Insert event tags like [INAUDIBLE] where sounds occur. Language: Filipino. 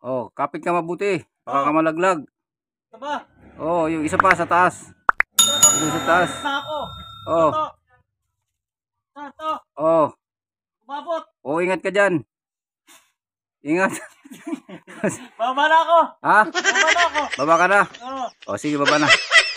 Oh, kapit ka mabuti. Baka ah. ka malaglag. Ito ba? Oh, yung isa pa sa taas. Yung sa taas. Sa ako. Oh. Sa to. Oh. Umabot. Oh, ingat ka diyan. Ingat. [LAUGHS] baba na ako. Ha? Baba na ako. Baba ka na? Oh, oh sige, baba na.